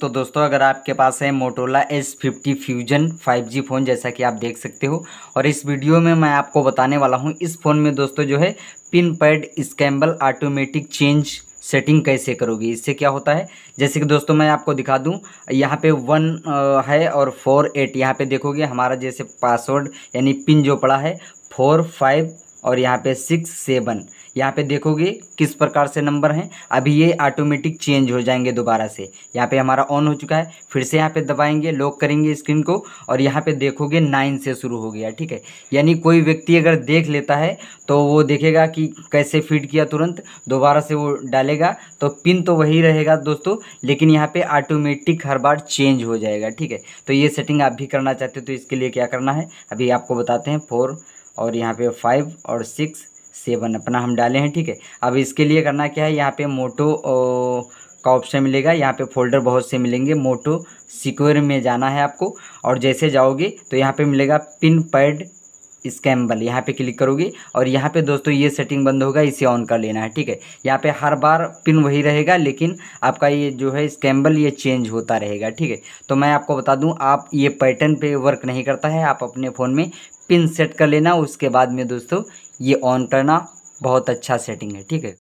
तो दोस्तों अगर आपके पास है Motorola S fifty fusion five G phone जैसा कि आप देख सकते हो और इस वीडियो में मैं आपको बताने वाला हूँ इस फ़ोन में दोस्तों जो है pin pad scramble automatic change setting कैसे करोगे इससे क्या होता है जैसे कि दोस्तों मैं आपको दिखा दूं यहाँ पे वन है और फोर एट यहाँ पे देखोगे हमारा जैसे पासवर्ड यानी पिन जो पड़ा है फोर फाइव और यहाँ पे सिक्स सेवन यहाँ पे देखोगे किस प्रकार से नंबर हैं अभी ये ऑटोमेटिक चेंज हो जाएंगे दोबारा से यहाँ पे हमारा ऑन हो चुका है फिर से यहाँ पे दबाएंगे लॉक करेंगे स्क्रीन को और यहाँ पे देखोगे नाइन से शुरू हो गया ठीक है यानी कोई व्यक्ति अगर देख लेता है तो वो देखेगा कि कैसे फीड किया तुरंत दोबारा से वो डालेगा तो पिन तो वही रहेगा दोस्तों लेकिन यहाँ पर ऑटोमेटिक हर बार चेंज हो जाएगा ठीक है तो ये सेटिंग आप भी करना चाहते हो तो इसके लिए क्या करना है अभी आपको बताते हैं फोर और यहाँ पे फाइव और सिक्स सेवन अपना हम डाले हैं ठीक है अब इसके लिए करना क्या है यहाँ पे मोटो का ऑप्शन मिलेगा यहाँ पे फोल्डर बहुत से मिलेंगे मोटो सिक्योर में जाना है आपको और जैसे जाओगे तो यहाँ पे मिलेगा पिन पैड स्कैम्बल यहाँ पे क्लिक करोगे और यहाँ पे दोस्तों ये सेटिंग बंद होगा इसे ऑन कर लेना है ठीक है यहाँ पे हर बार पिन वही रहेगा लेकिन आपका ये जो है स्कैम्बल ये चेंज होता रहेगा ठीक है तो मैं आपको बता दूँ आप ये पैटर्न पे वर्क नहीं करता है आप अपने फ़ोन में पिन सेट कर लेना उसके बाद में दोस्तों ये ऑन करना बहुत अच्छा सेटिंग है ठीक है